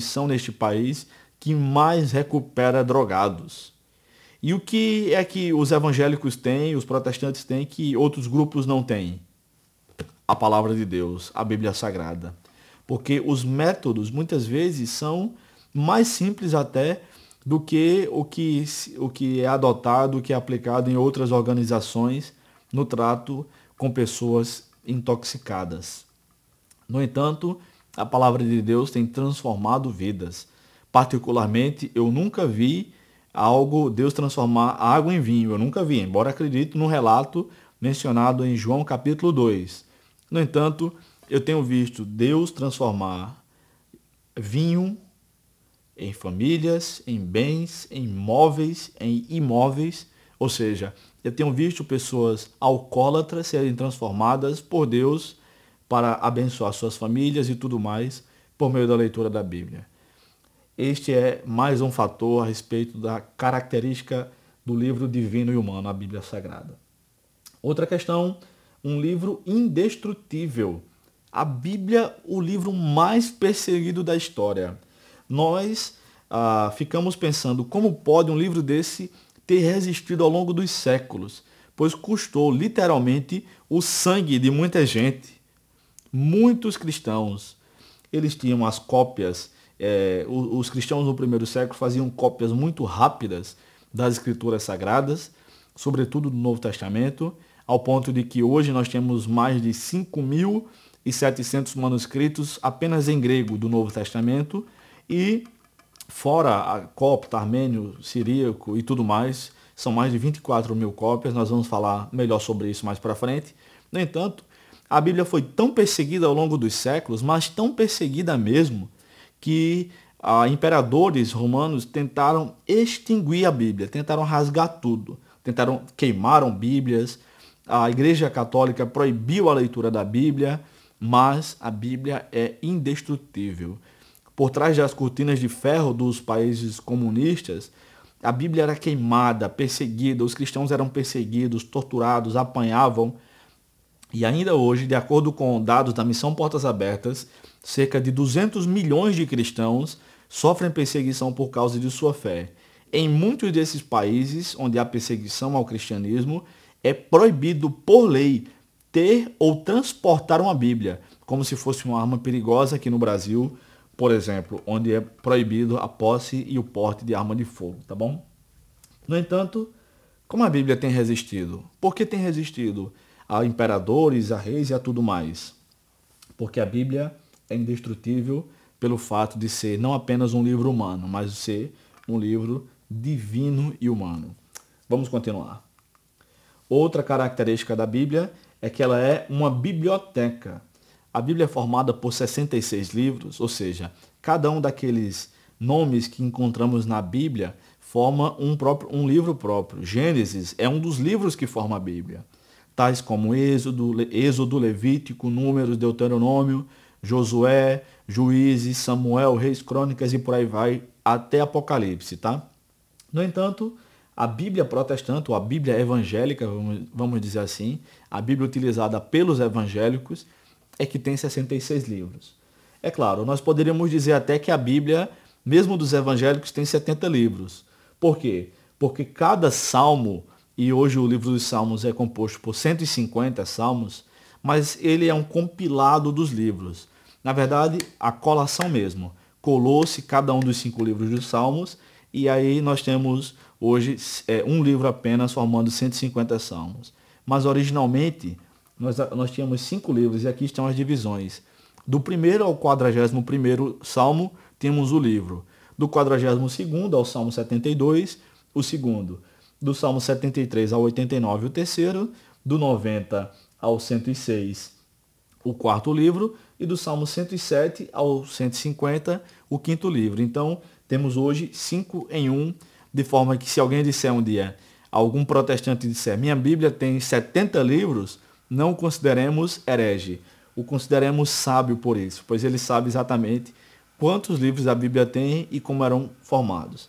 instituição neste país que mais recupera drogados. E o que é que os evangélicos têm, os protestantes têm, que outros grupos não têm? A palavra de Deus, a Bíblia Sagrada. Porque os métodos muitas vezes são mais simples até do que o que, o que é adotado, o que é aplicado em outras organizações no trato com pessoas intoxicadas. No entanto, a palavra de Deus tem transformado vidas. Particularmente, eu nunca vi algo, Deus transformar água em vinho. Eu nunca vi, embora acredito no relato mencionado em João capítulo 2. No entanto, eu tenho visto Deus transformar vinho em famílias, em bens, em móveis, em imóveis. Ou seja, eu tenho visto pessoas alcoólatras serem transformadas por Deus para abençoar suas famílias e tudo mais por meio da leitura da Bíblia. Este é mais um fator a respeito da característica do livro divino e humano, a Bíblia Sagrada. Outra questão, um livro indestrutível. A Bíblia, o livro mais perseguido da história. Nós ah, ficamos pensando como pode um livro desse ter resistido ao longo dos séculos, pois custou literalmente o sangue de muita gente muitos cristãos, eles tinham as cópias, é, os, os cristãos no primeiro século faziam cópias muito rápidas das escrituras sagradas, sobretudo do Novo Testamento, ao ponto de que hoje nós temos mais de 5.700 manuscritos apenas em grego do Novo Testamento e fora a copta, armênio, siríaco e tudo mais, são mais de 24 mil cópias, nós vamos falar melhor sobre isso mais para frente. No entanto, a Bíblia foi tão perseguida ao longo dos séculos, mas tão perseguida mesmo, que ah, imperadores romanos tentaram extinguir a Bíblia, tentaram rasgar tudo, tentaram queimaram Bíblias. A Igreja Católica proibiu a leitura da Bíblia, mas a Bíblia é indestrutível. Por trás das cortinas de ferro dos países comunistas, a Bíblia era queimada, perseguida, os cristãos eram perseguidos, torturados, apanhavam e ainda hoje, de acordo com dados da Missão Portas Abertas, cerca de 200 milhões de cristãos sofrem perseguição por causa de sua fé. Em muitos desses países onde há perseguição ao cristianismo, é proibido por lei ter ou transportar uma Bíblia, como se fosse uma arma perigosa aqui no Brasil, por exemplo, onde é proibido a posse e o porte de arma de fogo, tá bom? No entanto, como a Bíblia tem resistido? Por que tem resistido? a imperadores, a reis e a tudo mais. Porque a Bíblia é indestrutível pelo fato de ser não apenas um livro humano, mas ser um livro divino e humano. Vamos continuar. Outra característica da Bíblia é que ela é uma biblioteca. A Bíblia é formada por 66 livros, ou seja, cada um daqueles nomes que encontramos na Bíblia forma um, próprio, um livro próprio. Gênesis é um dos livros que forma a Bíblia tais como Êxodo, Êxodo Levítico, Números, Deuteronômio, Josué, Juízes, Samuel, Reis, Crônicas e por aí vai até Apocalipse, tá? No entanto, a Bíblia protestante, ou a Bíblia evangélica, vamos dizer assim, a Bíblia utilizada pelos evangélicos, é que tem 66 livros. É claro, nós poderíamos dizer até que a Bíblia, mesmo dos evangélicos, tem 70 livros. Por quê? Porque cada salmo e hoje o livro dos Salmos é composto por 150 salmos, mas ele é um compilado dos livros. Na verdade, a colação mesmo. Colou-se cada um dos cinco livros dos Salmos, e aí nós temos hoje é, um livro apenas formando 150 salmos. Mas originalmente nós, nós tínhamos cinco livros, e aqui estão as divisões. Do primeiro ao quadragésimo primeiro salmo, temos o livro. Do quadragésimo segundo ao salmo 72, o segundo do Salmo 73 ao 89, o terceiro, do 90 ao 106, o quarto livro, e do Salmo 107 ao 150, o quinto livro. Então, temos hoje cinco em um, de forma que se alguém disser um dia, algum protestante disser, minha Bíblia tem 70 livros, não o consideremos herege, o consideremos sábio por isso, pois ele sabe exatamente quantos livros a Bíblia tem e como eram formados.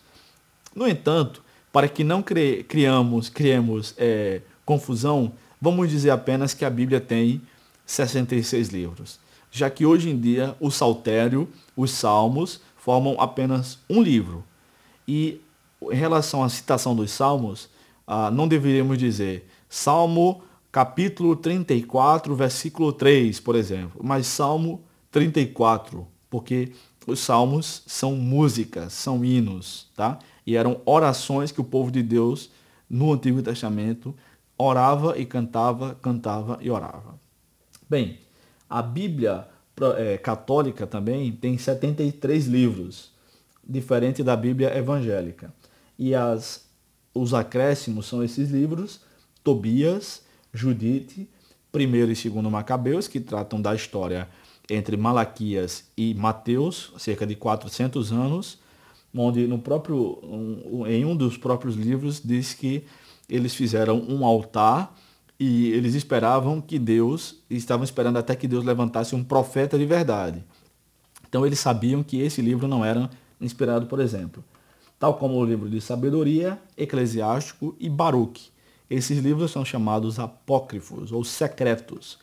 No entanto, para que não criamos, criemos é, confusão, vamos dizer apenas que a Bíblia tem 66 livros, já que hoje em dia o saltério, os salmos, formam apenas um livro. E em relação à citação dos salmos, ah, não deveríamos dizer Salmo capítulo 34, versículo 3, por exemplo, mas Salmo 34, porque os salmos são músicas, são hinos, tá? e eram orações que o povo de Deus no Antigo Testamento orava e cantava, cantava e orava. Bem, a Bíblia é, católica também tem 73 livros, diferente da Bíblia evangélica. E as, os acréscimos são esses livros, Tobias, Judite, primeiro e segundo Macabeus, que tratam da história entre Malaquias e Mateus, cerca de 400 anos, onde no próprio, um, em um dos próprios livros diz que eles fizeram um altar e eles esperavam que Deus, estavam esperando até que Deus levantasse um profeta de verdade. Então eles sabiam que esse livro não era inspirado, por exemplo, tal como o livro de Sabedoria, Eclesiástico e Baruque. Esses livros são chamados apócrifos ou secretos.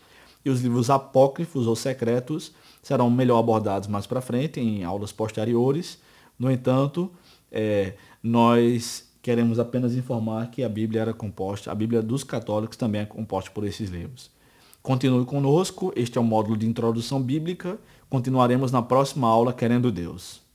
E os livros apócrifos ou secretos serão melhor abordados mais para frente em aulas posteriores no entanto, é, nós queremos apenas informar que a Bíblia era composta, a Bíblia dos católicos também é composta por esses livros. Continue conosco, este é o módulo de introdução bíblica. Continuaremos na próxima aula, querendo Deus.